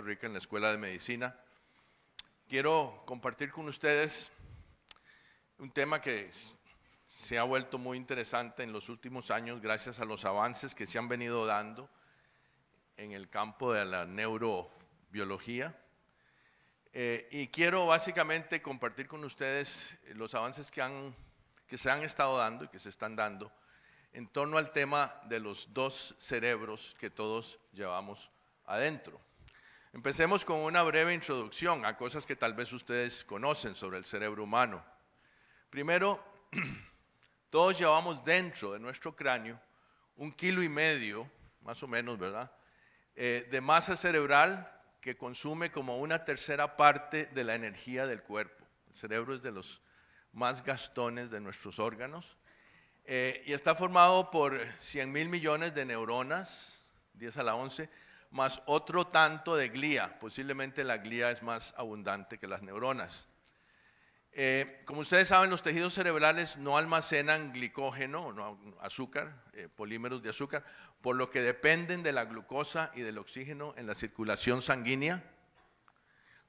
Rica en la Escuela de Medicina. Quiero compartir con ustedes un tema que se ha vuelto muy interesante en los últimos años gracias a los avances que se han venido dando en el campo de la neurobiología. Eh, y quiero básicamente compartir con ustedes los avances que se han estado dando y que se están dando en torno al tema de los dos cerebros que todos llevamos adentro. Empecemos con una breve introducción a cosas que tal vez ustedes conocen sobre el cerebro humano. Primero, todos llevamos dentro de nuestro cráneo un kilo y medio, más o menos, ¿verdad? Eh, de masa cerebral que consume como una tercera parte de la energía del cuerpo. El cerebro es de los más gastones de nuestros órganos eh, y está formado por 100 mil millones de neuronas, 10 a la 11, más otro tanto de glía. Posiblemente la glía es más abundante que las neuronas. Eh, como ustedes saben, los tejidos cerebrales no almacenan glicógeno, azúcar, eh, polímeros de azúcar, por lo que dependen de la glucosa y del oxígeno en la circulación sanguínea.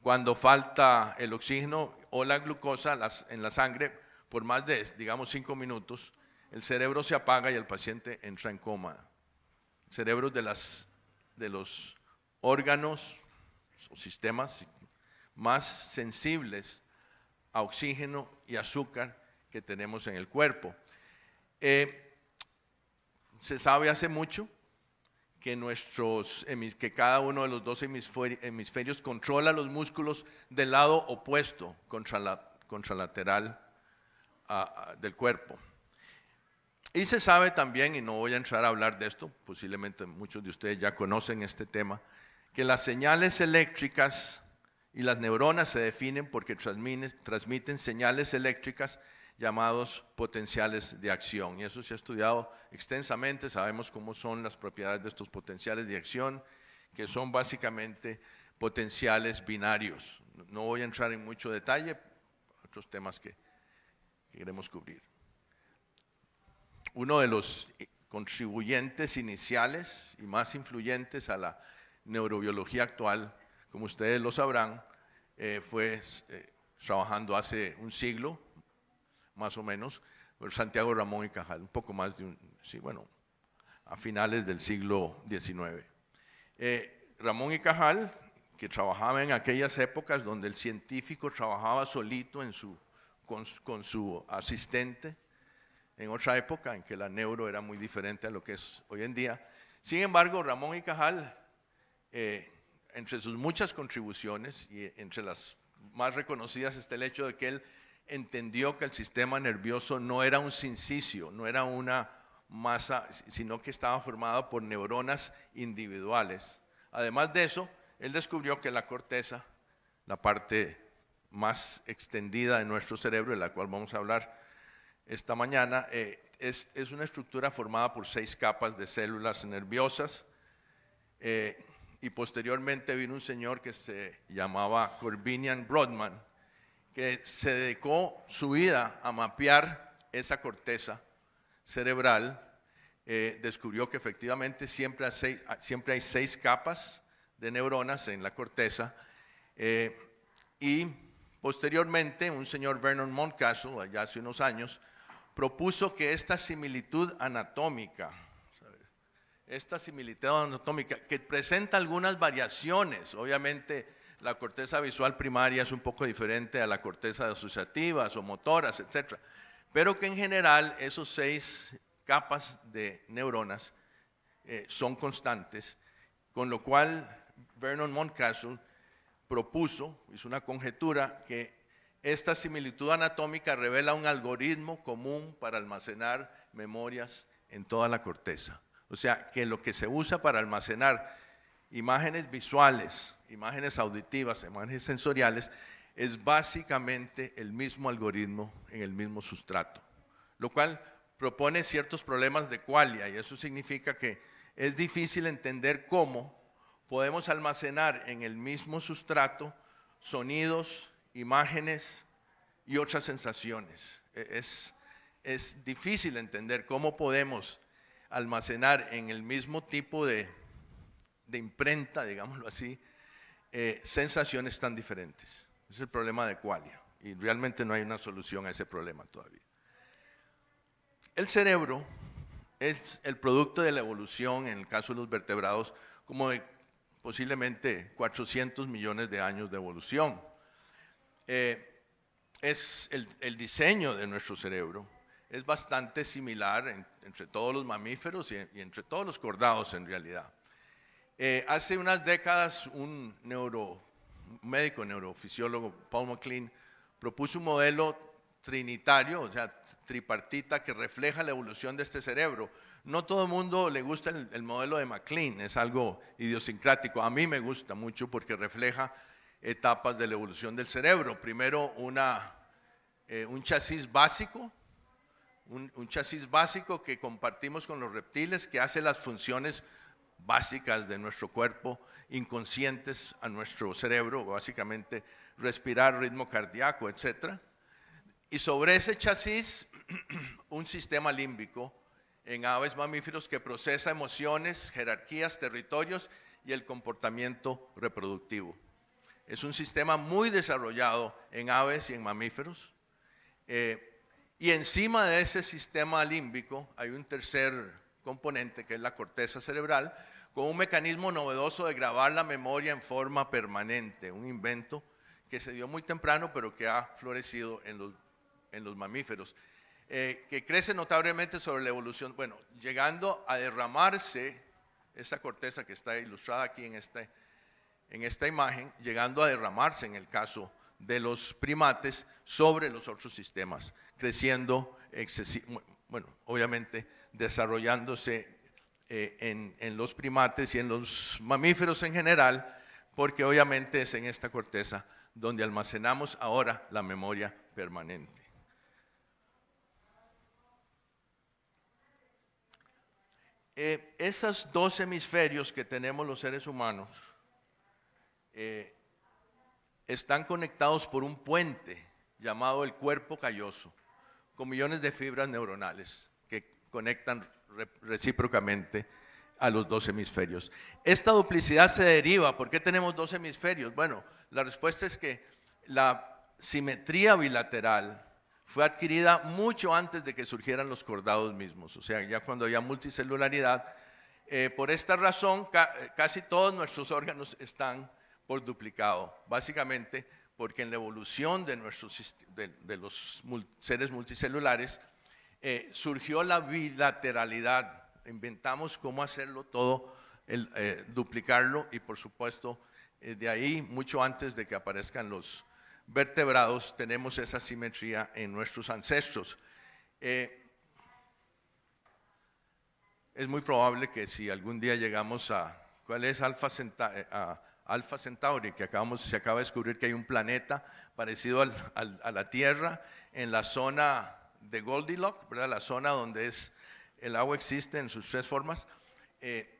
Cuando falta el oxígeno o la glucosa en la sangre por más de, digamos, cinco minutos, el cerebro se apaga y el paciente entra en coma. Cerebros de las de los órganos o sistemas más sensibles a oxígeno y azúcar que tenemos en el cuerpo. Eh, se sabe hace mucho que, nuestros, que cada uno de los dos hemisferios controla los músculos del lado opuesto contralateral del cuerpo. Y se sabe también, y no voy a entrar a hablar de esto, posiblemente muchos de ustedes ya conocen este tema, que las señales eléctricas y las neuronas se definen porque transmiten, señales eléctricas llamados potenciales de acción. Y eso se ha estudiado extensamente, sabemos cómo son las propiedades de estos potenciales de acción, que son básicamente potenciales binarios. No voy a entrar en mucho detalle, otros temas que queremos cubrir uno de los contribuyentes iniciales y más influyentes a la neurobiología actual, como ustedes lo sabrán, eh, fue eh, trabajando hace un siglo, más o menos, por Santiago Ramón y Cajal, un poco más de un, sí, bueno, a finales del siglo XIX. Eh, Ramón y Cajal, que trabajaba en aquellas épocas donde el científico trabajaba solito con su asistente, en otra época en que la neuro era muy diferente a lo que es hoy en día. Sin embargo, Ramón y Cajal, eh, entre sus muchas contribuciones y eh, entre las más reconocidas está el hecho de que él entendió que el sistema nervioso no era un sincicio, no era una masa, sino que estaba formado por neuronas individuales. Además de eso, él descubrió que la corteza, la parte más extendida de nuestro cerebro, de la cual vamos a hablar, esta mañana, eh, es, una estructura formada por seis capas de células nerviosas. Eh, y posteriormente vino un señor que se llamaba Corbinian Broadman, que se dedicó su vida a mapear esa corteza cerebral. Eh, descubrió que efectivamente siempre hay, seis, siempre hay, capas de neuronas en la corteza. y posteriormente, un señor Vernon Moncaso, allá hace unos años, propuso que esta similitud anatómica, esta similitud anatómica, que presenta algunas variaciones, obviamente la corteza visual primaria es un poco diferente a la corteza asociativas o motoras, etc. Pero que en general esos seis capas de neuronas eh, son constantes, con lo cual Vernon Mountcastle propuso, hizo una conjetura que esta similitud anatómica revela un algoritmo común para almacenar memorias en toda la corteza. O sea, que lo que se usa para almacenar imágenes visuales, imágenes auditivas, imágenes sensoriales, es básicamente el mismo algoritmo en el mismo sustrato, lo cual propone ciertos problemas de cualia y eso significa que es difícil entender cómo podemos almacenar en el mismo sustrato sonidos, imágenes y otras sensaciones. E, es, difícil entender cómo podemos almacenar en el mismo tipo de, imprenta, digámoslo así, eh, sensaciones tan diferentes. Es el problema de Qualia y realmente no hay una solución a ese problema todavía. El cerebro es el producto de la evolución, en el caso de los vertebrados, como de posiblemente 400 millones de años de evolución. Eh, es el, diseño de nuestro cerebro es bastante similar entre todos los mamíferos y, entre todos los cordados en realidad. Eh, hace unas décadas un, neuro, médico neurofisiólogo, Paul McLean, propuso un modelo trinitario, o sea, tripartita, que refleja la evolución de este cerebro. No todo el mundo le gusta el, modelo de McLean, es algo idiosincrático. A mí me gusta mucho porque refleja etapas de la evolución del cerebro. Primero, eh, un chasis básico, un, un, chasis básico que compartimos con los reptiles que hace las funciones básicas de nuestro cuerpo inconscientes a nuestro cerebro, básicamente respirar, ritmo cardíaco, etc. Y sobre ese chasis, un sistema límbico en aves mamíferos que procesa emociones, jerarquías, territorios y el comportamiento reproductivo. Es un sistema muy desarrollado en aves y en mamíferos. Eh, y encima de ese sistema límbico hay un tercer componente que es la corteza cerebral, con un mecanismo novedoso de grabar la memoria en forma permanente, un invento que se dio muy temprano pero que ha florecido en los, mamíferos, eh, que crece notablemente sobre la evolución, bueno, llegando a derramarse esa corteza que está ilustrada aquí en este en esta imagen, llegando a derramarse en el caso de los primates sobre los otros sistemas, creciendo, bueno, obviamente desarrollándose eh, en, los primates y en los mamíferos en general, porque obviamente es en esta corteza donde almacenamos ahora la memoria permanente. Eh, esos dos hemisferios que tenemos los seres humanos eh, están conectados por un puente llamado el cuerpo calloso, con millones de fibras neuronales que conectan recíprocamente a los dos hemisferios. Esta duplicidad se deriva, ¿por qué tenemos dos hemisferios? Bueno, la respuesta es que la simetría bilateral fue adquirida mucho antes de que surgieran los cordados mismos, o sea, ya cuando había multicelularidad. Eh, por esta razón, casi todos nuestros órganos están por duplicado, básicamente porque en la evolución de, nuestros, de, los seres multicelulares eh, surgió la bilateralidad, inventamos cómo hacerlo todo, eh, duplicarlo y por supuesto eh, de ahí, mucho antes de que aparezcan los vertebrados, tenemos esa simetría en nuestros ancestros. es muy probable que si algún día llegamos a, ¿cuál es Alfa a... Alfa Centauri, que se acaba de descubrir que hay un planeta parecido a la Tierra en la zona de Goldilocks, la zona donde es, el agua existe en sus tres formas. Eh,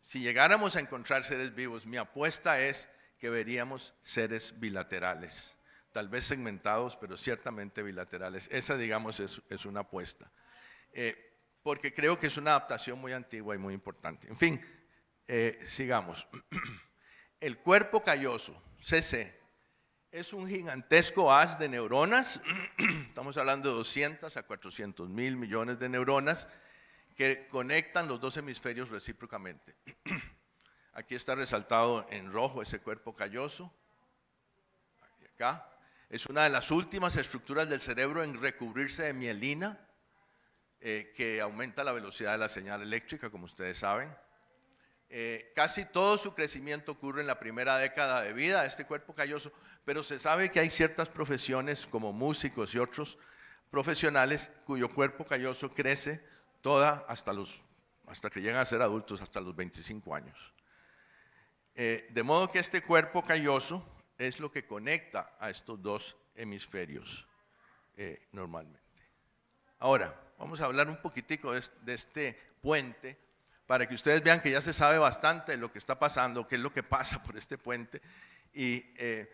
si llegáramos a encontrar seres vivos, mi apuesta es que veríamos seres bilaterales, tal vez segmentados, pero ciertamente bilaterales. Esa, digamos, es, una apuesta. Eh, porque creo que es una adaptación muy antigua y muy importante. En fin, eh, sigamos. el cuerpo calloso, CC, es un gigantesco haz de neuronas, estamos hablando de 200 a 400 mil millones de neuronas que conectan los dos hemisferios recíprocamente. Aquí está resaltado en rojo ese cuerpo calloso. acá es una de las últimas estructuras del cerebro en recubrirse de mielina, eh, que aumenta la velocidad de la señal eléctrica, como ustedes saben. Eh, casi todo su crecimiento ocurre en la primera década de vida, este cuerpo calloso, pero se sabe que hay ciertas profesiones como músicos y otros profesionales cuyo cuerpo calloso crece hasta, que llegan a ser adultos, hasta los 25 años. Eh, de modo que este cuerpo calloso es lo que conecta a estos dos hemisferios eh, normalmente. Ahora, vamos a hablar un poquitico de este puente para que ustedes vean que ya se sabe bastante lo que está pasando, qué es lo que pasa por este puente. Y eh,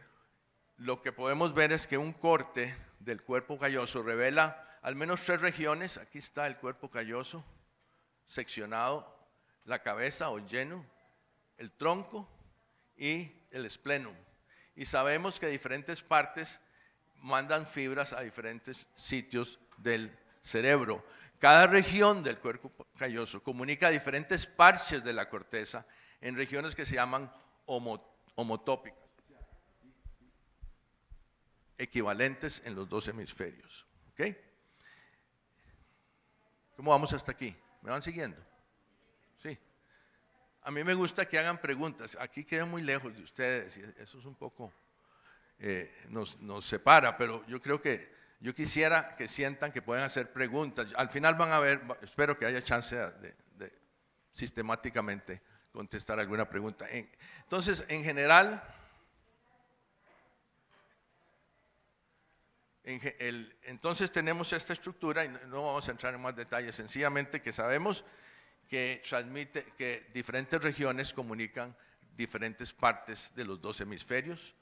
lo que podemos ver es que un corte del cuerpo calloso revela al menos tres regiones. Aquí está el cuerpo calloso seccionado, la cabeza o lleno, el tronco y el esplenum. Y sabemos que diferentes partes mandan fibras a diferentes sitios del cerebro. Cada región del cuerpo calloso comunica diferentes parches de la corteza en regiones que se llaman homotópicas, equivalentes en los dos hemisferios. ¿Cómo vamos hasta aquí? ¿Me van siguiendo? Sí. A mí me gusta que hagan preguntas. Aquí quedan muy lejos de ustedes y eso es un poco, eh, nos separa, pero yo creo que yo quisiera que sientan que pueden hacer preguntas. Al final van a ver, espero que haya chance de, sistemáticamente contestar alguna pregunta. Entonces, en general, entonces tenemos esta estructura y no vamos a entrar en más detalles, sencillamente que sabemos que transmite, que diferentes regiones comunican diferentes partes de los dos hemisferios,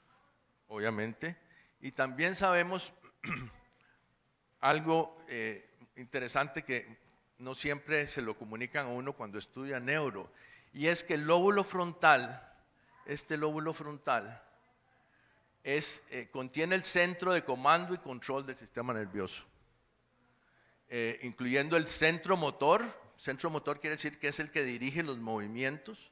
obviamente, y también sabemos algo eh, interesante que no siempre se lo comunican a uno cuando estudia neuro, y es que el lóbulo frontal, este lóbulo frontal, eh, contiene el centro de comando y control del sistema nervioso, eh, incluyendo el centro motor. Centro motor quiere decir que es el que dirige los movimientos.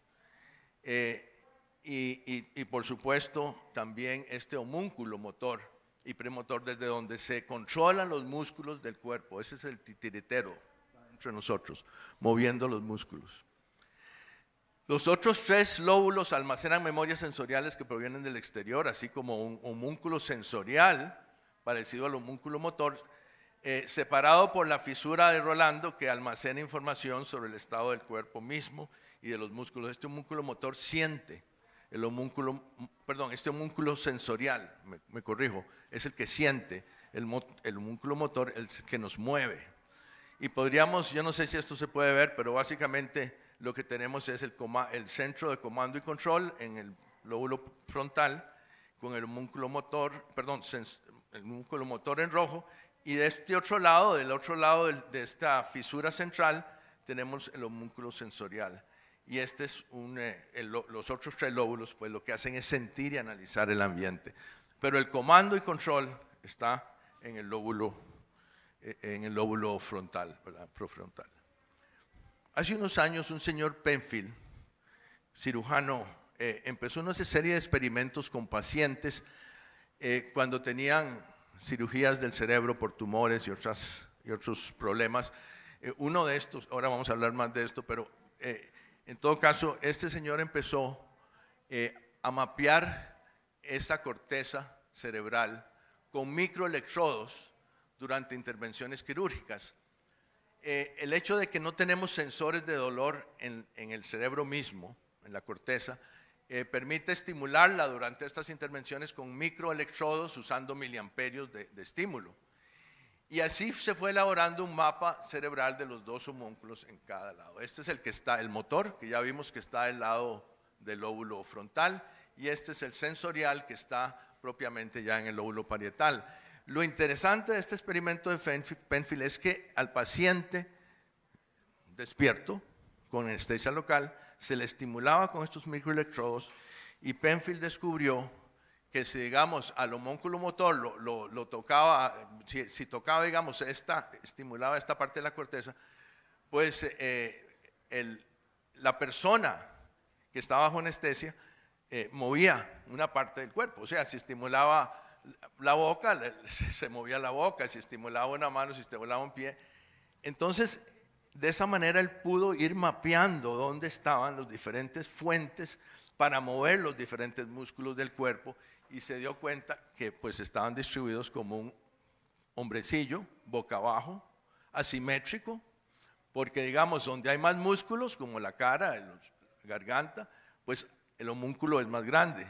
y por supuesto también este homúnculo motor y premotor desde donde se controlan los músculos del cuerpo. Ese es el titiritero entre nosotros, moviendo los músculos. Los otros tres lóbulos almacenan memorias sensoriales que provienen del exterior, así como un homúnculo sensorial, parecido al homúnculo motor, eh, separado por la fisura de Rolando que almacena información sobre el estado del cuerpo mismo y de los músculos. Este homúnculo motor siente, el homúnculo, perdón, este homúnculo sensorial, me, corrijo, es el que siente, el, el homúnculo motor es el que nos mueve. Y podríamos, yo no sé si esto se puede ver, pero básicamente lo que tenemos es el, centro de comando y control en el lóbulo frontal con el homúnculo motor, perdón, el homúnculo motor en rojo y de este otro lado, del otro lado de, de esta fisura central, tenemos el homúnculo sensorial. Y este es un, eh, los otros tres lóbulos, pues lo que hacen es sentir y analizar el ambiente. Pero el comando y control está en el lóbulo, eh, en el lóbulo frontal, profrontal. Hace unos años un señor Penfield, cirujano, eh, empezó una serie de experimentos con pacientes cuando tenían cirugías del cerebro por tumores y, otras, y otros problemas. uno de estos, ahora vamos a hablar más de esto, pero en todo caso, este señor empezó eh, a mapear esa corteza cerebral con microelectrodos durante intervenciones quirúrgicas. Eh, el hecho de que no tenemos sensores de dolor en, el cerebro mismo, en la corteza, eh, permite estimularla durante estas intervenciones con microelectrodos usando miliamperios de estímulo. Y así se fue elaborando un mapa cerebral de los dos homúnculos en cada lado. Este es el que está, el motor, que ya vimos que está del lado del lóbulo frontal, y este es el sensorial que está propiamente ya en el lóbulo parietal. Lo interesante de este experimento de Penfield es que al paciente despierto con anestesia local se le estimulaba con estos microelectrodos y Penfield descubrió que si digamos al homúnculo motor lo, lo, tocaba, si, tocaba, digamos, esta, estimulaba esta parte de la corteza, pues eh, el, la persona que estaba bajo anestesia eh, movía una parte del cuerpo, o sea, si estimulaba la boca, se movía la boca, si estimulaba una mano, si estimulaba un pie. Entonces, de esa manera él pudo ir mapeando dónde estaban las diferentes fuentes para mover los diferentes músculos del cuerpo y se dio cuenta que pues estaban distribuidos como un hombrecillo, boca abajo, asimétrico, porque digamos, donde hay más músculos, como la cara, la garganta, pues el homúnculo es más grande.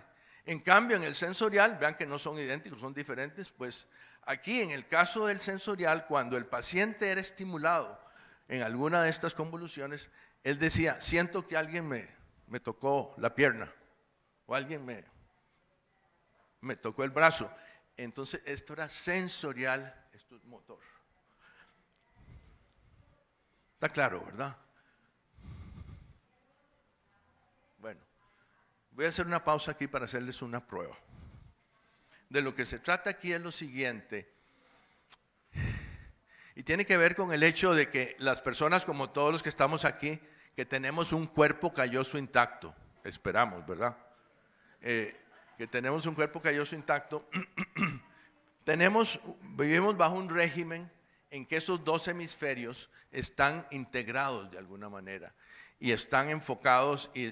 En cambio, en el sensorial, vean que no son idénticos, son diferentes, pues aquí en el caso del sensorial, cuando el paciente era estimulado en alguna de estas convoluciones, él decía, siento que alguien me, me tocó la pierna, o alguien me me tocó el brazo. Entonces esto era sensorial, esto es motor. Está claro, ¿verdad? Bueno, voy a hacer una pausa aquí para hacerles una prueba. De lo que se trata aquí es lo siguiente. Y tiene que ver con el hecho de que las personas como todos los que estamos aquí, que tenemos un cuerpo calloso intacto, esperamos, ¿verdad? Eh, que tenemos un cuerpo calloso intacto, vivimos bajo un régimen en que esos dos hemisferios están integrados de alguna manera y están enfocados y,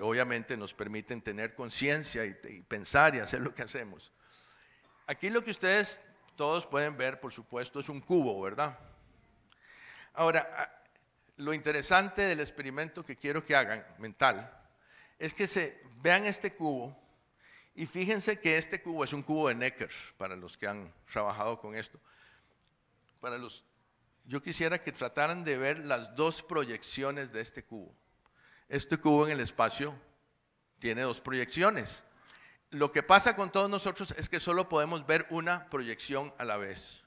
obviamente nos permiten tener conciencia y, y pensar y hacer lo que hacemos. Aquí lo que ustedes todos pueden ver, por supuesto, es un cubo, ¿verdad? Ahora, lo interesante del experimento que quiero que hagan, mental, es que se vean este cubo y fíjense que este cubo es un cubo de Necker, para los que han trabajado con esto. Para los, yo quisiera que trataran de ver las dos proyecciones de este cubo. Este cubo en el espacio tiene dos proyecciones. Lo que pasa con todos nosotros es que solo podemos ver una proyección a la vez.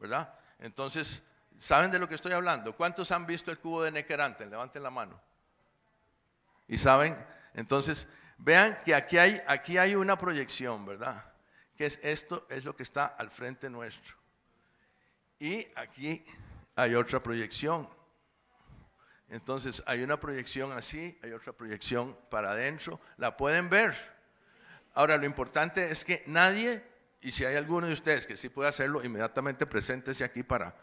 ¿Verdad? Entonces, ¿saben de lo que estoy hablando? ¿Cuántos han visto el cubo de Necker antes? Levanten la mano. ¿Y saben? Entonces, Vean que aquí hay, aquí hay una proyección, ¿verdad? Que es esto, es lo que está al frente nuestro. Y aquí hay otra proyección. Entonces hay una proyección así, hay otra proyección para adentro. La pueden ver. Ahora lo importante es que nadie, y si hay alguno de ustedes que sí puede hacerlo, inmediatamente preséntese aquí para,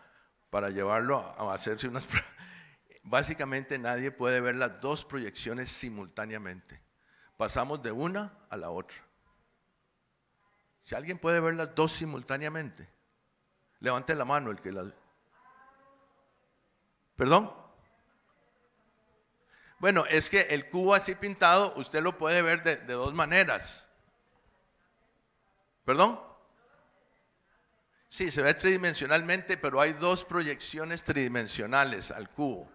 llevarlo a, a hacerse unas Básicamente nadie puede ver las dos proyecciones simultáneamente pasamos de una a la otra. Si alguien puede ver las dos simultáneamente, levante la mano el que las... ¿Perdón? Bueno, es que el cubo así pintado usted lo puede ver de, dos maneras. ¿Perdón? Sí, se ve tridimensionalmente, pero hay dos proyecciones tridimensionales al cubo.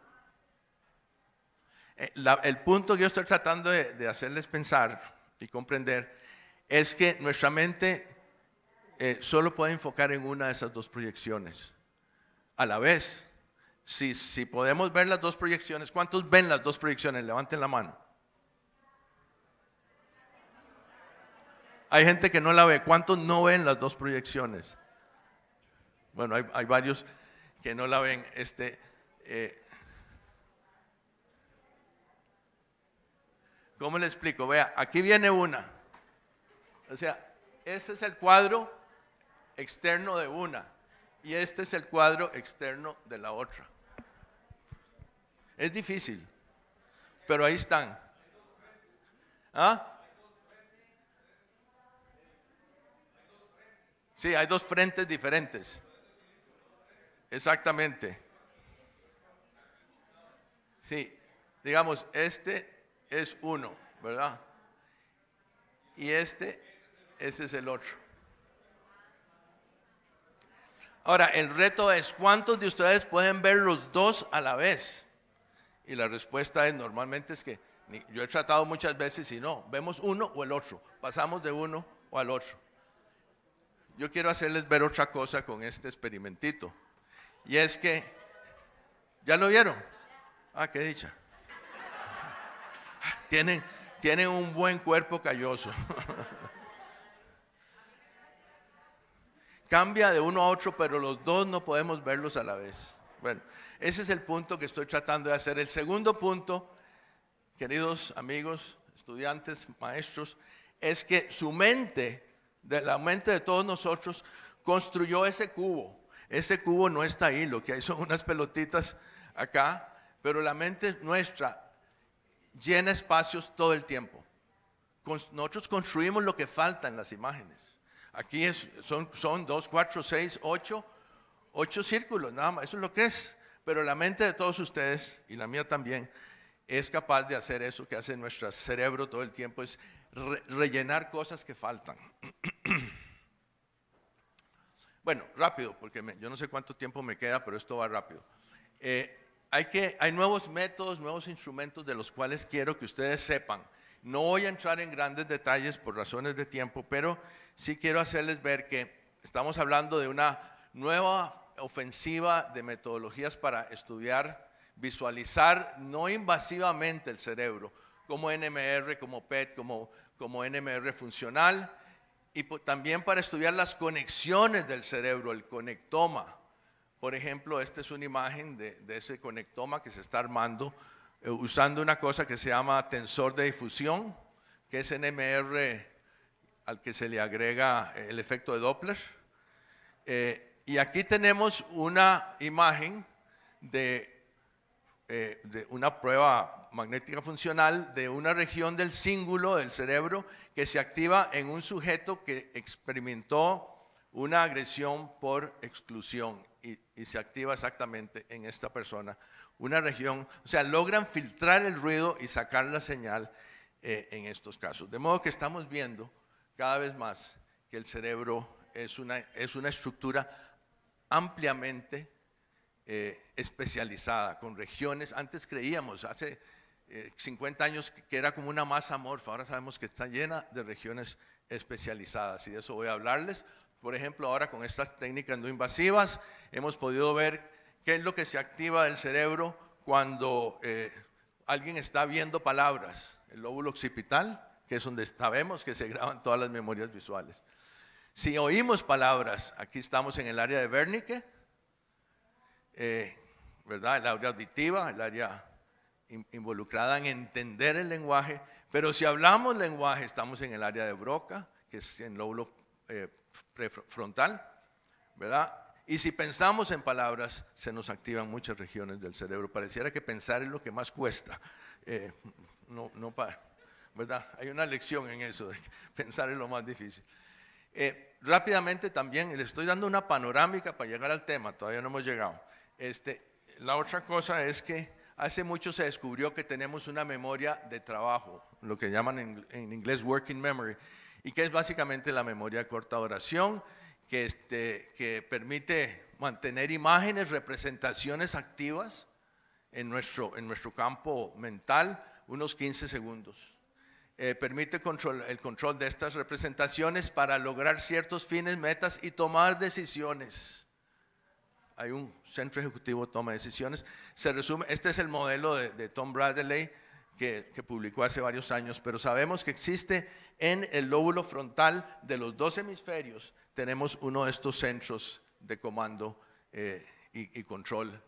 Eh, el punto que yo estoy tratando de, hacerles pensar y comprender es que nuestra mente eh, solo puede enfocar en una de esas dos proyecciones a la vez. Si, podemos ver las dos proyecciones, ¿cuántos ven las dos proyecciones? Levanten la mano. Hay gente que no la ve. ¿Cuántos no ven las dos proyecciones? Bueno, hay, varios que no la ven. Este, eh, ¿Cómo le explico? Vea, aquí viene una. O sea, este es el cuadro externo de una y este es el cuadro externo de la otra. Es difícil, pero ahí están. ¿Ah? Sí, hay dos frentes diferentes. Exactamente. Sí, digamos, este es uno, ¿verdad? Y este, ese es el otro. Ahora, el reto es, ¿cuántos de ustedes pueden ver los dos a la vez? Y la respuesta es, normalmente es que yo he tratado muchas veces y no, vemos uno o el otro, pasamos de uno o al otro. Yo quiero hacerles ver otra cosa con este experimentito. Y es que, ¿ya lo vieron? Ah, qué dicha tienen, un buen cuerpo calloso. Cambia de uno a otro, pero los dos no podemos verlos a la vez. Bueno, ese es el punto que estoy tratando de hacer. El segundo punto, queridos amigos, estudiantes, maestros, es que su mente, de la mente de todos nosotros, construyó ese cubo. Ese cubo no está ahí, lo que hay son unas pelotitas acá, pero la mente nuestra llena espacios todo el tiempo. Nosotros construimos lo que falta en las imágenes. Aquí son, dos, cuatro, seis, ocho, ocho círculos, nada más, eso es lo que es. Pero la mente de todos ustedes, y la mía también, es capaz de hacer eso que hace nuestro cerebro todo el tiempo, es rellenar cosas que faltan. bueno, rápido, porque yo no sé cuánto tiempo me queda, pero esto va rápido. Eh, hay, que, hay nuevos métodos, nuevos instrumentos de los cuales quiero que ustedes sepan. No voy a entrar en grandes detalles por razones de tiempo, pero sí quiero hacerles ver que estamos hablando de una nueva ofensiva de metodologías para estudiar, visualizar no invasivamente el cerebro, como NMR, como PET, como, como NMR funcional, y también para estudiar las conexiones del cerebro, el conectoma. Por ejemplo, esta es una imagen de, ese conectoma que se está armando eh, usando una cosa que se llama tensor de difusión, que es NMR al que se le agrega el efecto de Doppler. Eh, y aquí tenemos una imagen de, eh, de una prueba magnética funcional de una región del cíngulo del cerebro que se activa en un sujeto que experimentó una agresión por exclusión y, se activa exactamente en esta persona. Una región, o sea, logran filtrar el ruido y sacar la señal eh, en estos casos. De modo que estamos viendo cada vez más que el cerebro es una, estructura ampliamente eh, especializada, con regiones. Antes creíamos, hace 50 eh, años, que era como una masa amorfa, ahora sabemos que está llena de regiones especializadas y de eso voy a hablarles. Por ejemplo, ahora con estas técnicas no invasivas hemos podido ver qué es lo que se activa del cerebro cuando eh, alguien está viendo palabras. El lóbulo occipital, que es donde sabemos que se graban todas las memorias visuales. Si oímos palabras, aquí estamos en el área de Wernicke, eh, ¿verdad? El área auditiva, el área involucrada en entender el lenguaje, pero si hablamos lenguaje, estamos en el área de Broca, que es en lóbulo eh, prefrontal, ¿verdad? Y si pensamos en palabras, se nos activan muchas regiones del cerebro. Pareciera que pensar es lo que más cuesta. Eh, no, no para, ¿verdad? Hay una lección en eso, de pensar es lo más difícil. Eh, rápidamente también, le estoy dando una panorámica para llegar al tema, todavía no hemos llegado. Este, la otra cosa es que hace mucho se descubrió que tenemos una memoria de trabajo, lo que llaman en, en inglés working memory y que es básicamente la memoria a corta oración, este, que, permite mantener imágenes, representaciones activas en nuestro, en nuestro campo mental unos 15 segundos. Eh, permite el control de estas representaciones para lograr ciertos fines, metas y tomar decisiones. Hay un centro ejecutivo toma decisiones. Se resume, este es el modelo de Tom Bradley que, publicó hace varios años, pero sabemos que existe en el lóbulo frontal de los dos hemisferios, tenemos uno de estos centros de comando eh, y, control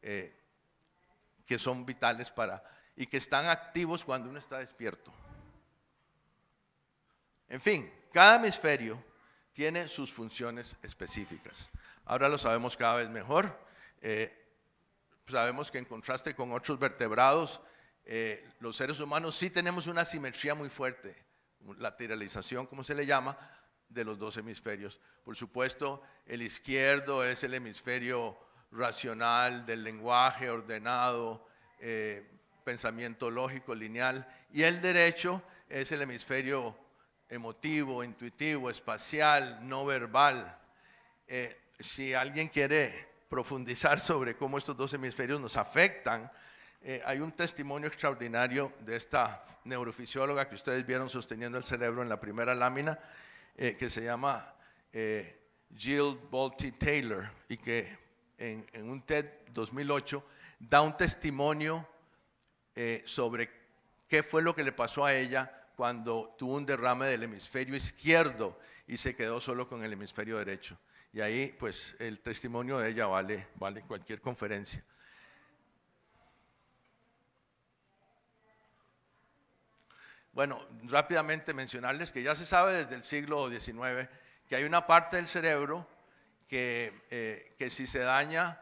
eh, que son vitales para y que están activos cuando uno está despierto. En fin, cada hemisferio tiene sus funciones específicas. Ahora lo sabemos cada vez mejor. Eh, sabemos que en contraste con otros vertebrados, eh, los seres humanos sí tenemos una simetría muy fuerte, lateralización, como se le llama, de los dos hemisferios. Por supuesto, el izquierdo es el hemisferio racional del lenguaje ordenado, eh, pensamiento lógico, lineal, y el derecho es el hemisferio emotivo, intuitivo, espacial, no verbal. Eh, si alguien quiere profundizar sobre cómo estos dos hemisferios nos afectan, eh, hay un testimonio extraordinario de esta neurofisióloga que ustedes vieron sosteniendo el cerebro en la primera lámina, eh, que se llama eh, Jill Bolte Taylor y que en, en, un TED 2008 da un testimonio sobre qué fue lo que le pasó a ella cuando tuvo un derrame del hemisferio izquierdo y se quedó solo con el hemisferio derecho. Y ahí, pues, el testimonio de ella vale, vale cualquier conferencia. Bueno, rápidamente mencionarles que ya se sabe desde el siglo XIX que hay una parte del cerebro que, eh, si se daña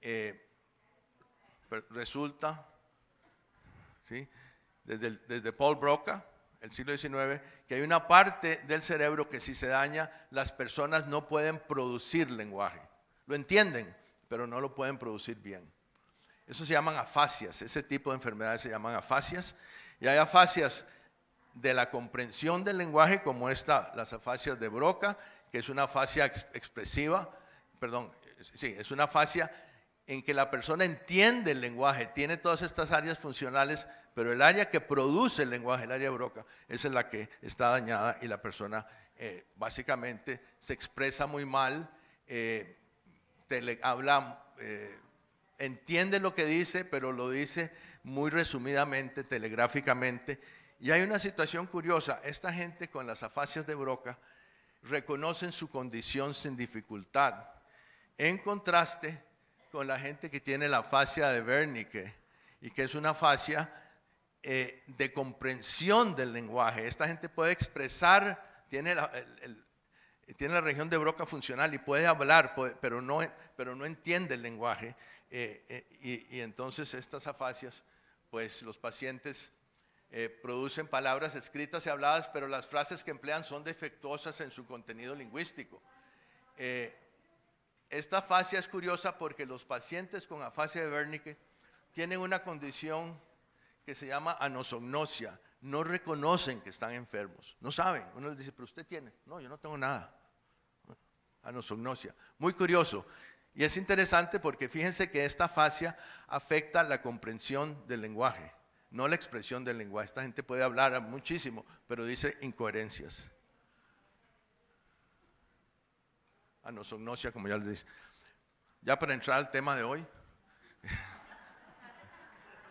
eh, pues, resulta, ¿sí? desde, desde Paul Broca, el siglo XIX, que hay una parte del cerebro que si se daña, las personas no pueden producir lenguaje. Lo entienden, pero no lo pueden producir bien. Eso se llaman afasias, ese tipo de enfermedades se llaman afasias. Y hay afasias de la comprensión del lenguaje, como esta, las afasias de Broca, que es una afasia expresiva, perdón, sí, es una afasia en que la persona entiende el lenguaje, tiene todas estas áreas funcionales, pero el área que produce el lenguaje, el área de Broca, esa es la que está dañada y la persona eh, básicamente se expresa muy mal, eh, habla, eh, entiende lo que dice, pero lo dice muy resumidamente, telegráficamente. Y hay una situación curiosa, esta gente con las afasias de Broca reconocen su condición sin dificultad, en contraste con la gente que tiene la afasia de Wernicke, y que es una afasia eh, de comprensión del lenguaje. Esta gente puede expresar, tiene la, región de broca funcional y puede hablar, pero, no, pero no entiende el lenguaje. Eh, eh, y, entonces estas afasias pues los pacientes eh, producen palabras escritas y habladas, pero las frases que emplean son defectuosas en su contenido lingüístico. Eh, esta afasia es curiosa porque los pacientes con afasia de Wernicke tienen una condición que se llama anosognosia. No reconocen que están enfermos, no saben. Uno les dice, pero usted tiene. No, yo no tengo nada. Anosognosia. Muy curioso. Y es interesante porque fíjense que esta fascia afecta la comprensión del lenguaje, no la expresión del lenguaje. Esta gente puede hablar muchísimo, pero dice incoherencias. Anosognosia, ah, como ya les dije. Ya para entrar al tema de hoy,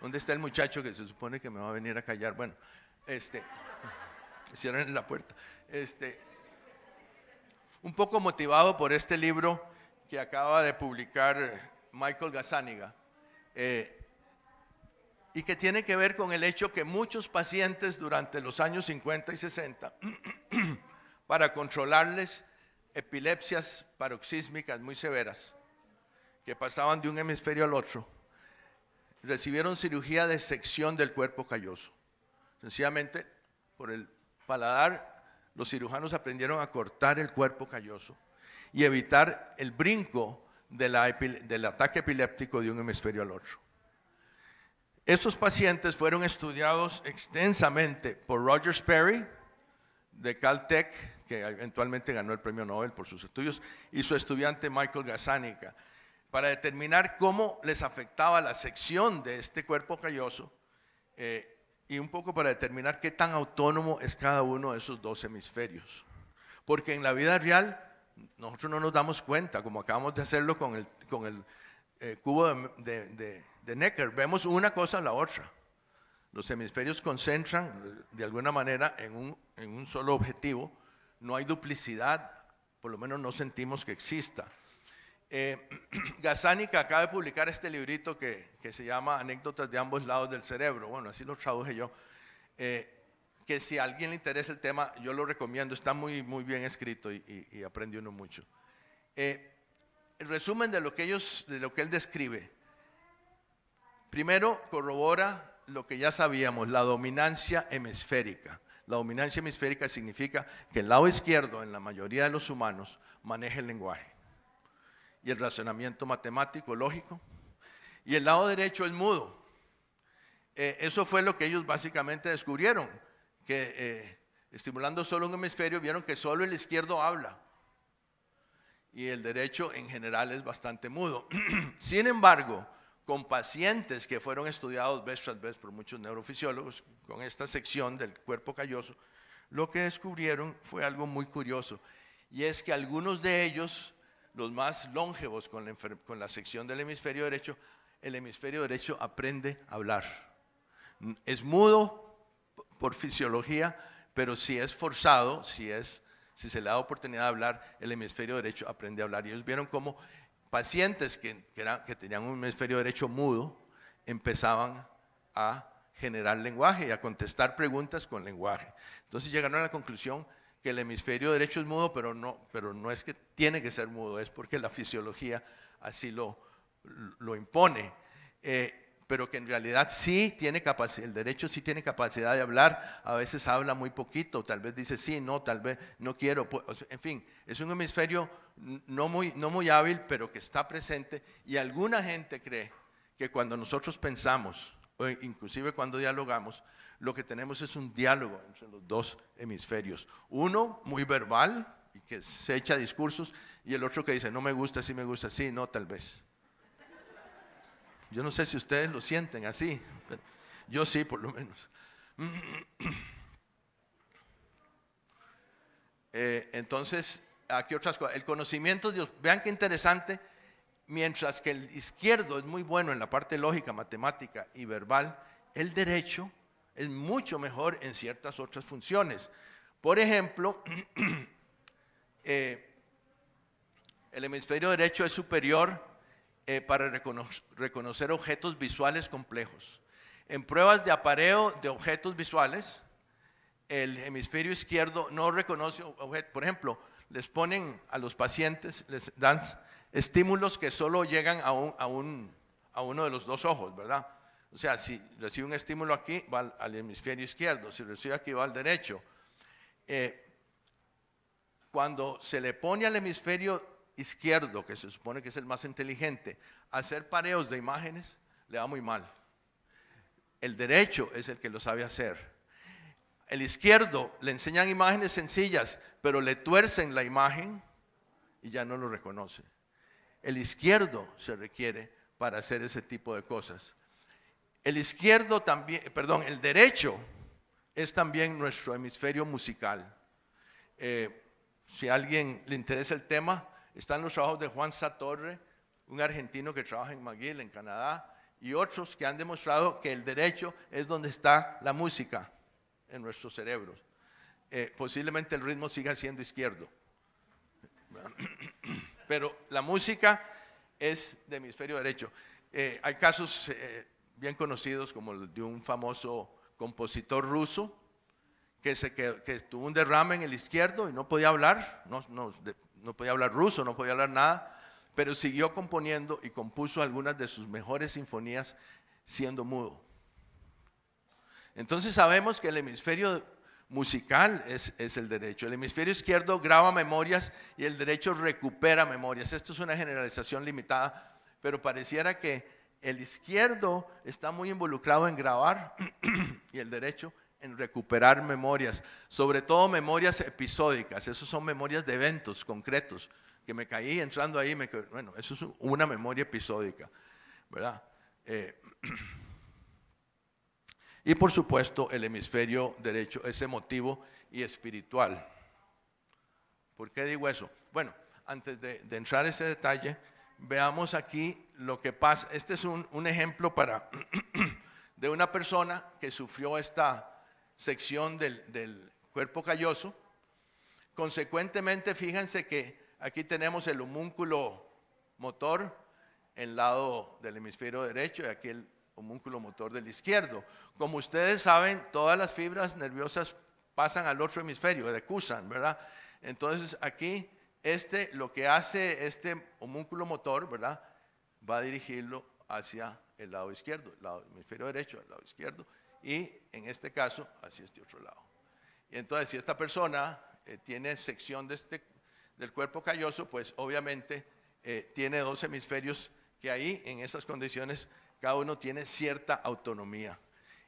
¿dónde está el muchacho que se supone que me va a venir a callar? Bueno, este, cierren la puerta. Este, un poco motivado por este libro que acaba de publicar Michael Gazzaniga, eh, y que tiene que ver con el hecho que muchos pacientes durante los años 50 y 60, para controlarles epilepsias paroxísmicas muy severas, que pasaban de un hemisferio al otro, recibieron cirugía de sección del cuerpo calloso. Sencillamente, por el paladar, los cirujanos aprendieron a cortar el cuerpo calloso y evitar el brinco del ataque epiléptico de un hemisferio al otro. Esos pacientes fueron estudiados extensamente por Roger Sperry de Caltech, que eventualmente ganó el premio Nobel por sus estudios, y su estudiante Michael Gazzaniga, para determinar cómo les afectaba la sección de este cuerpo calloso eh, y un poco para determinar qué tan autónomo es cada uno de esos dos hemisferios. Porque en la vida real nosotros no nos damos cuenta, como acabamos de hacerlo con el, con el eh, cubo de, de, de, Necker. Vemos una cosa a la otra. Los hemisferios concentran eh, de alguna manera en un, en un solo objetivo. No hay duplicidad, por lo menos no sentimos que exista. Eh, Gazánica acaba de publicar este librito que, que, se llama Anécdotas de ambos lados del cerebro. Bueno, así lo traduje yo. Eh, que si a alguien le interesa el tema, yo lo recomiendo, está muy, muy bien escrito y, aprendió uno mucho. Eh, el resumen de lo que ellos, de lo que él describe. Primero, corrobora lo que ya sabíamos, la dominancia hemisférica. La dominancia hemisférica significa que el lado izquierdo en la mayoría de los humanos maneja el lenguaje y el razonamiento matemático, lógico, y el lado derecho es mudo. Eh, eso fue lo que ellos básicamente descubrieron que eh, estimulando solo un hemisferio, vieron que solo el izquierdo habla y el derecho en general es bastante mudo. Sin embargo, con pacientes que fueron estudiados vez tras vez por muchos neurofisiólogos con esta sección del cuerpo calloso, lo que descubrieron fue algo muy curioso y es que algunos de ellos, los más longevos con la, con la sección del hemisferio derecho, el hemisferio derecho aprende a hablar. Es mudo, por fisiología, pero si es forzado, si, es, si se le da oportunidad de hablar, el hemisferio derecho aprende a hablar. Y ellos vieron como pacientes que, tenían un hemisferio derecho mudo empezaban a generar lenguaje y a contestar preguntas con lenguaje. Entonces llegaron a la conclusión que el hemisferio derecho es mudo, pero no, pero no es que tiene que ser mudo, es porque la fisiología así lo, lo impone. Eh, pero que en realidad sí tiene capacidad, el derecho sí tiene capacidad de hablar, a veces habla muy poquito, tal vez dice sí, no, tal vez no quiero, en fin, es un hemisferio no muy, no muy hábil, pero que está presente y alguna gente cree que cuando nosotros pensamos, o inclusive cuando dialogamos, lo que tenemos es un diálogo entre los dos hemisferios, uno muy verbal y que se echa discursos y el otro que dice, no me gusta, sí me gusta, sí, no, tal vez. Yo no sé si ustedes lo sienten así, yo sí por lo menos. Eh, entonces, aquí otras cosas. El conocimiento de Dios, vean qué interesante, mientras que el izquierdo es muy bueno en la parte lógica, matemática y verbal, el derecho es mucho mejor en ciertas otras funciones. Por ejemplo, eh, el hemisferio derecho es superior eh, para reconocer objetos visuales complejos. En pruebas de apareo de objetos visuales, el hemisferio izquierdo no reconoce objetos. Por ejemplo, les ponen a los pacientes, les dan estímulos que solo llegan a, un, a, un, a uno de los dos ojos, ¿verdad? O sea, si recibe un estímulo aquí, va al, hemisferio izquierdo, si recibe aquí, va al derecho. Eh, cuando se le pone al hemisferio izquierdo, que se supone que es el más inteligente, hacer pareos de imágenes, le va muy mal. El derecho es el que lo sabe hacer. El izquierdo le enseñan imágenes sencillas, pero le tuercen la imagen y ya no lo reconoce. El izquierdo se requiere para hacer ese tipo de cosas. El izquierdo también, perdón, el derecho es también nuestro hemisferio musical. Eh, si a alguien le interesa el tema, están los trabajos de Juan Satorre, un argentino que trabaja en McGill, en Canadá, y otros que han demostrado que el derecho es donde está la música en nuestros cerebros. Eh, posiblemente el ritmo siga siendo izquierdo, pero la música es de hemisferio derecho. Eh, hay casos eh, bien conocidos como el de un famoso compositor ruso que, tuvo un derrame en el izquierdo y no podía hablar, no, no podía hablar ruso, no podía hablar nada, pero siguió componiendo y compuso algunas de sus mejores sinfonías siendo mudo. Entonces sabemos que el hemisferio musical es, es, el derecho. El hemisferio izquierdo graba memorias y el derecho recupera memorias. Esto es una generalización limitada, pero pareciera que el izquierdo está muy involucrado en grabar y el derecho en recuperar memorias, sobre todo memorias episódicas, esos son memorias de eventos concretos, que me caí entrando ahí, me, bueno, eso es una memoria episódica, ¿verdad? Eh, y por supuesto el hemisferio derecho es emotivo y espiritual. ¿Por qué digo eso? Bueno, antes de, entrar ese detalle, veamos aquí lo que pasa. Este es un, un ejemplo para de una persona que sufrió esta sección del, cuerpo calloso. Consecuentemente, fíjense que aquí tenemos el homúnculo motor, el lado del hemisferio derecho y aquí el homúnculo motor del izquierdo. Como ustedes saben, todas las fibras nerviosas pasan al otro hemisferio, recusan ¿verdad? Entonces aquí, este, lo que hace este homúnculo motor, ¿verdad? Va a dirigirlo hacia el lado izquierdo, el lado hemisferio derecho, el lado izquierdo, y en este caso es este otro lado. Y entonces, si esta persona eh, tiene sección este, del cuerpo calloso, pues obviamente eh, tiene dos hemisferios que ahí, en esas condiciones, cada uno tiene cierta autonomía.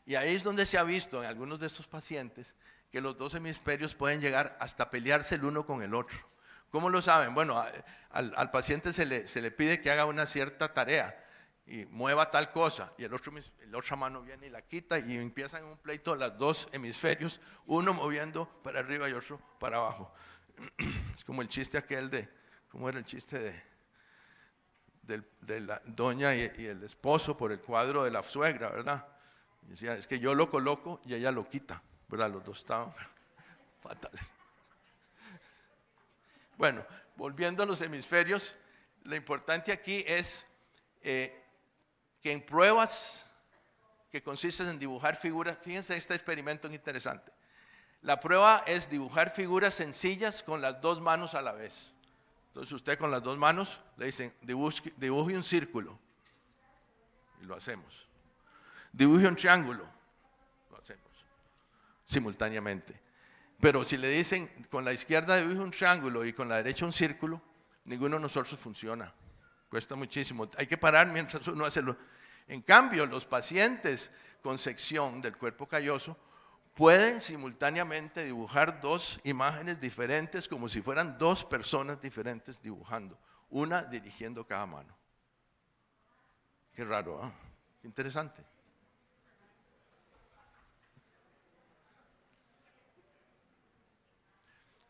Y ahí es donde se ha visto en algunos de estos pacientes que los dos hemisferios pueden llegar hasta pelearse el uno con el otro. ¿Cómo lo saben? Bueno, al, paciente se le, se le pide que haga una cierta tarea y mueva tal cosa. Y el otro, el otra mano viene y la quita y empiezan un pleito los dos hemisferios, uno moviendo para arriba y otro para abajo. Es como el chiste aquel de, ¿cómo era el chiste de, de, la doña y, el esposo por el cuadro de la suegra, verdad? decía, es que yo lo coloco y ella lo quita, ¿verdad? Los dos estaban fatales. Bueno, volviendo a los hemisferios, lo importante aquí es... Eh, que en pruebas que consisten en dibujar figuras, fíjense este experimento interesante. La prueba es dibujar figuras sencillas con las dos manos a la vez. Entonces usted con las dos manos le dicen, dibuje, dibuje un círculo. Y lo hacemos. Dibuje un triángulo. Lo hacemos. Simultáneamente. Pero si le dicen con la izquierda dibuje un triángulo y con la derecha un círculo, ninguno de nosotros funciona. Cuesta muchísimo. Hay que parar mientras uno hace lo... En cambio, los pacientes con sección del cuerpo calloso pueden simultáneamente dibujar dos imágenes diferentes como si fueran dos personas diferentes dibujando, una dirigiendo cada mano. Qué raro, ¿eh? Qué interesante.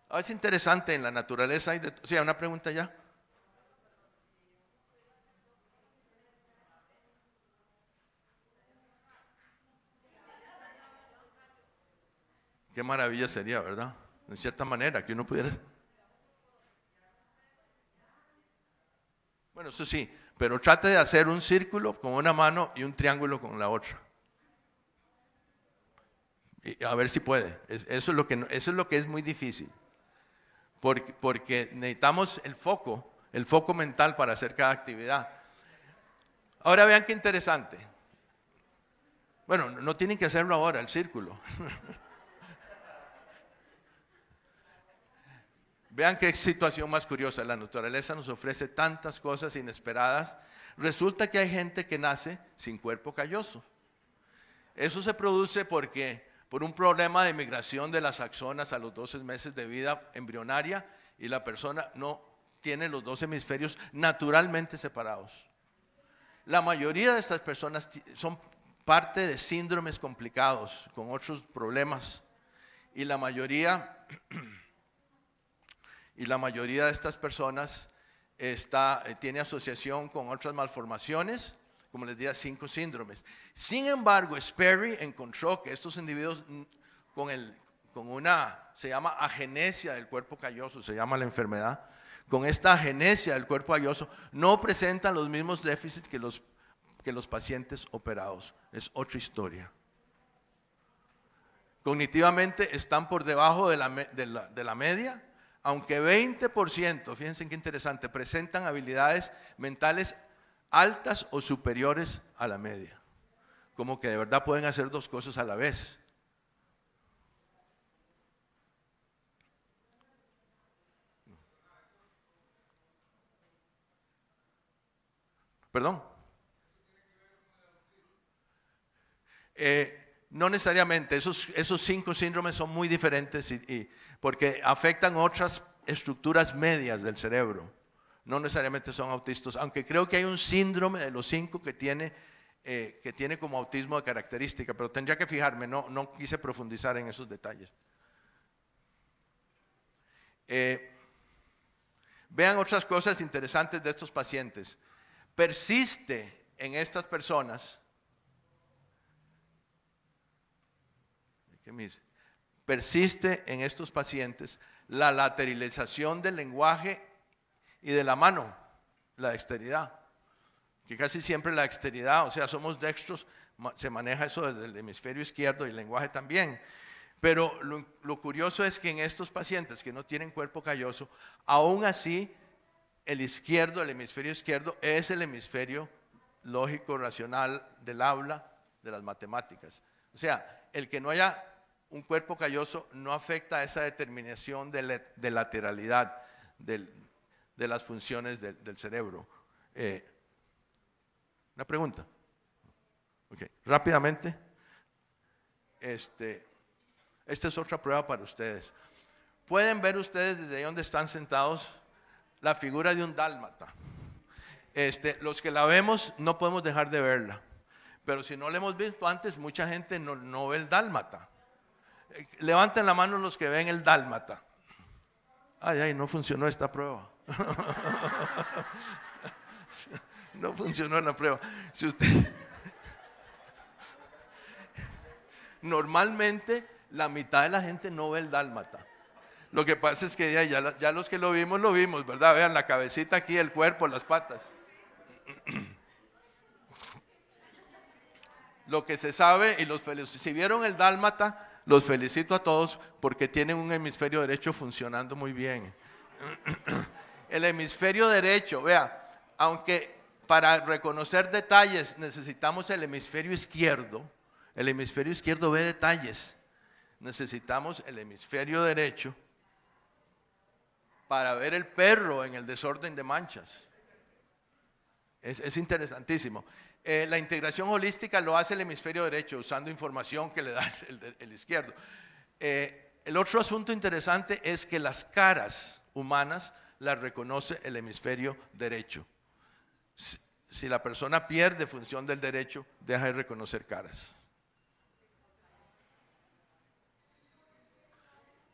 Ah, es interesante en la naturaleza. Hay de... Sí, una pregunta ya. Qué maravilla sería, ¿verdad? En cierta manera, que uno pudiera... Bueno, eso sí, pero trate de hacer un círculo con una mano y un triángulo con la otra. Y a ver si puede. Eso es lo que, eso es, lo que es muy difícil. Porque, porque necesitamos el foco, el foco mental para hacer cada actividad. Ahora vean qué interesante. Bueno, no tienen que hacerlo ahora, el círculo. Vean qué situación más curiosa. La naturaleza nos ofrece tantas cosas inesperadas. Resulta que hay gente que nace sin cuerpo calloso. Eso se produce porque por un problema de migración de las axonas a los 12 meses de vida embrionaria y la persona no tiene los dos hemisferios naturalmente separados. La mayoría de estas personas son parte de síndromes complicados con otros problemas y la mayoría y la mayoría de estas personas está, eh, tiene asociación con otras malformaciones, como les decía, cinco síndromes. Sin embargo, Sperry encontró que estos individuos mm, con, una, se llama agenesia del cuerpo calloso, se llama la enfermedad, con esta agenesia del cuerpo calloso, no presentan los mismos déficits que los, que los pacientes operados. Es otra historia. Cognitivamente están por debajo de la, de la media, aunque 20%, fíjense qué interesante, presentan habilidades mentales altas o superiores a la media. Como que de verdad pueden hacer dos cosas a la vez. Perdón. Eh, no necesariamente, esos, cinco síndromes son muy diferentes y, porque afectan otras estructuras medias del cerebro. No necesariamente son autistas, aunque creo que hay un síndrome de los cinco que tiene, eh, como autismo de característica, pero tendría que fijarme, no, quise profundizar en esos detalles. Eh, vean otras cosas interesantes de estos pacientes. Persiste en estas personas ¿Qué dice? Persiste en estos pacientes la lateralización del lenguaje y de la mano, la dexteridad. Que casi siempre la dexteridad, o sea, somos dextros, se maneja eso desde el hemisferio izquierdo y el lenguaje también. Pero lo, curioso es que en estos pacientes que no tienen cuerpo calloso, aún así el izquierdo, el hemisferio izquierdo, es el hemisferio lógico, racional del habla, de las matemáticas. O sea, el que no haya un cuerpo calloso no afecta a esa determinación de, lateralidad de las funciones del, cerebro. Eh, una pregunta. Rápidamente. Este, esta es otra prueba para ustedes. Pueden ver ustedes desde ahí donde están sentados la figura de un dálmata. Este, los que la vemos no podemos dejar de verla. Pero si no la hemos visto antes, mucha gente no ve el dálmata. Levanten la mano los que ven el dálmata. Ay, ay, no funcionó esta prueba. no funcionó la prueba. Si Normalmente la mitad de la gente no ve el dálmata. Lo que pasa es que ya, ya, los que lo vimos, lo vimos, ¿verdad? Vean la cabecita aquí, el cuerpo, las patas. lo que se sabe, y los felices, si vieron el dálmata, los felicito a todos porque tienen un hemisferio derecho funcionando muy bien. El hemisferio derecho, vea, aunque para reconocer detalles necesitamos el hemisferio izquierdo, el hemisferio izquierdo ve detalles. Necesitamos el hemisferio derecho para ver el perro en el desorden de manchas. Es, es interesantísimo. Eh, la integración holística lo hace el hemisferio derecho, usando información que le da el, izquierdo. Eh, el otro asunto interesante es que las caras humanas las reconoce el hemisferio derecho. Si, la persona pierde función del derecho, deja de reconocer caras.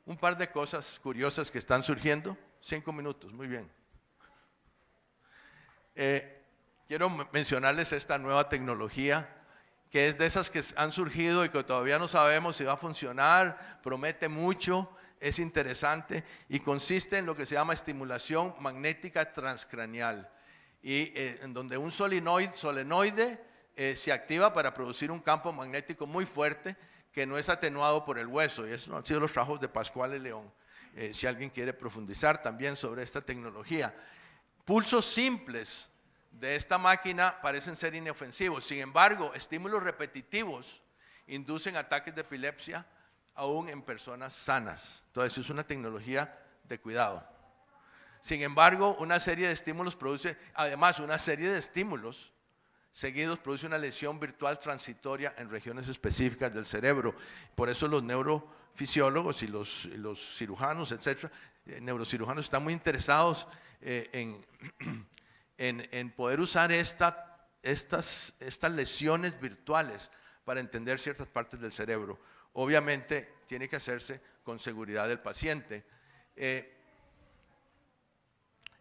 Un par de cosas curiosas que están surgiendo. Cinco minutos, muy bien. Eh, Quiero mencionarles esta nueva tecnología que es de esas que han surgido y que todavía no sabemos si va a funcionar, promete mucho, es interesante y consiste en lo que se llama estimulación magnética transcranial, y eh, en donde un solenoide, solenoide eh, se activa para producir un campo magnético muy fuerte que no es atenuado por el hueso, y eso han sido los trabajos de Pascual y León, eh, si alguien quiere profundizar también sobre esta tecnología. Pulsos simples de esta máquina parecen ser inofensivos. Sin embargo, estímulos repetitivos inducen ataques de epilepsia aún en personas sanas. Entonces es una tecnología de cuidado. Sin embargo, una serie de estímulos produce, además, una serie de estímulos seguidos produce una lesión virtual transitoria en regiones específicas del cerebro. Por eso los neurofisiólogos y los, cirujanos, etcétera, eh, neurocirujanos están muy interesados eh, en en, poder usar estas, lesiones virtuales para entender ciertas partes del cerebro. Obviamente tiene que hacerse con seguridad del paciente. Eh,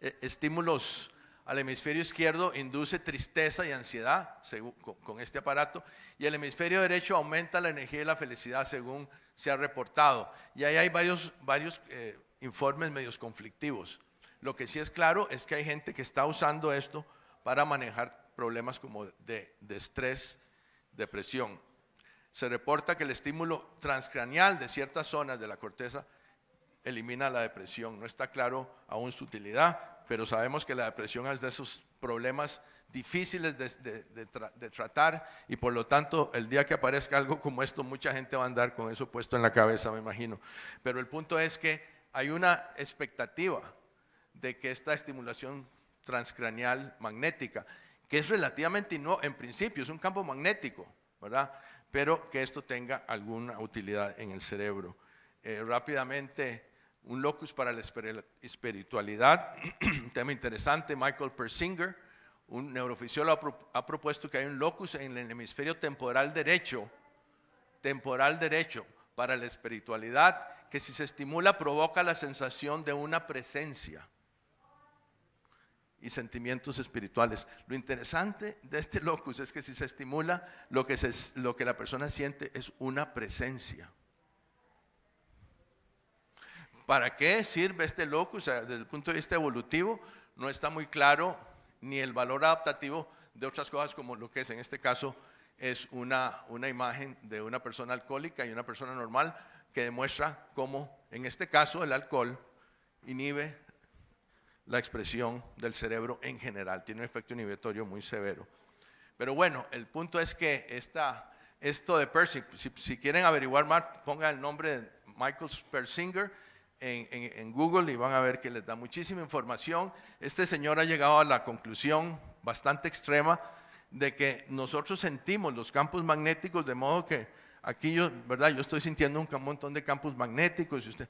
e, estímulos al hemisferio izquierdo induce tristeza y ansiedad con, este aparato y el hemisferio derecho aumenta la energía y la felicidad según se ha reportado. Y ahí hay varios, eh, informes medios conflictivos. Lo que sí es claro es que hay gente que está usando esto para manejar problemas como de, estrés, depresión. Se reporta que el estímulo transcranial de ciertas zonas de la corteza elimina la depresión. No está claro aún su utilidad, pero sabemos que la depresión es de esos problemas difíciles de, tratar y por lo tanto el día que aparezca algo como esto mucha gente va a andar con eso puesto en la cabeza, me imagino. Pero el punto es que hay una expectativa de que esta estimulación transcranial magnética, que es relativamente no, en principio es un campo magnético, ¿verdad? Pero que esto tenga alguna utilidad en el cerebro. Eh, rápidamente, un locus para la espiritualidad, un tema interesante, Michael Persinger, un neurofisiólogo ha propuesto que hay un locus en el hemisferio temporal derecho, temporal derecho, para la espiritualidad, que si se estimula provoca la sensación de una presencia y sentimientos espirituales. Lo interesante de este locus es que si se estimula, lo que, lo que la persona siente es una presencia. ¿Para qué sirve este locus? Desde el punto de vista evolutivo, no está muy claro ni el valor adaptativo de otras cosas como lo que es en este caso es una, una imagen de una persona alcohólica y una persona normal que demuestra cómo en este caso el alcohol inhibe la expresión del cerebro en general. Tiene un efecto inhibitorio muy severo. Pero bueno, el punto es que esta, esto de Pershing, si, quieren averiguar más, pongan el nombre de Michael Persinger en, Google y van a ver que les da muchísima información. Este señor ha llegado a la conclusión bastante extrema de que nosotros sentimos los campos magnéticos de modo que aquí yo, ¿verdad? Yo estoy sintiendo un montón de campos magnéticos y usted,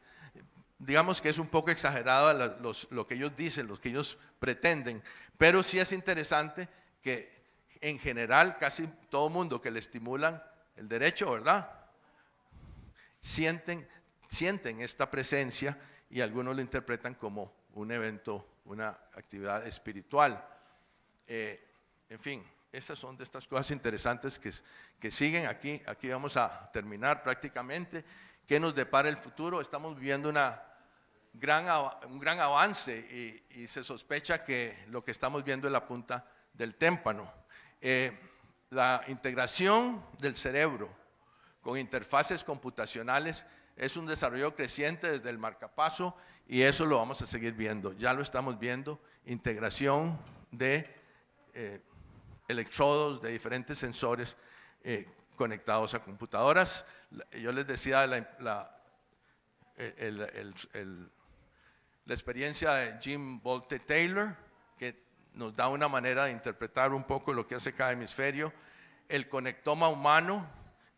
digamos que es un poco exagerado lo que ellos dicen, lo que ellos pretenden, pero sí es interesante que en general casi todo mundo que le estimulan el derecho, ¿verdad? Sienten, sienten esta presencia y algunos lo interpretan como un evento, una actividad espiritual. Eh, en fin, esas son de estas cosas interesantes que, siguen aquí. Aquí vamos a terminar prácticamente. ¿Qué nos depara el futuro? Estamos viviendo una gran, un gran avance y, se sospecha que lo que estamos viendo es la punta del témpano. Eh, la integración del cerebro con interfaces computacionales es un desarrollo creciente desde el marcapaso y eso lo vamos a seguir viendo. Ya lo estamos viendo, integración de eh, electrodos de diferentes sensores eh, conectados a computadoras. Yo les decía la, el, la experiencia de Jim Bolte Taylor, que nos da una manera de interpretar un poco lo que hace cada hemisferio. El conectoma humano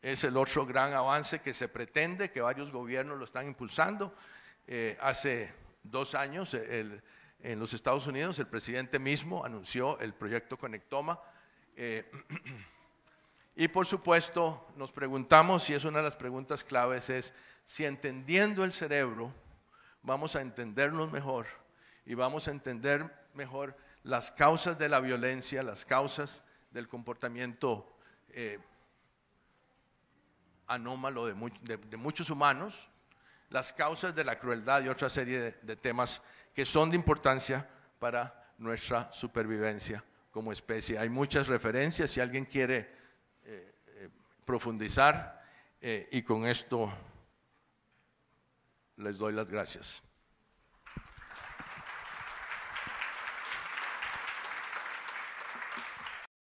es el otro gran avance que se pretende, que varios gobiernos lo están impulsando. Eh, hace dos años en los Estados Unidos el presidente mismo anunció el proyecto Conectoma. Eh, y por supuesto nos preguntamos, y es una de las preguntas claves, es si entendiendo el cerebro, vamos a entendernos mejor y vamos a entender mejor las causas de la violencia, las causas del comportamiento eh, anómalo de, muchos humanos, las causas de la crueldad y otra serie de, temas que son de importancia para nuestra supervivencia como especie. Hay muchas referencias, si alguien quiere eh, eh, profundizar, y con esto les doy las gracias.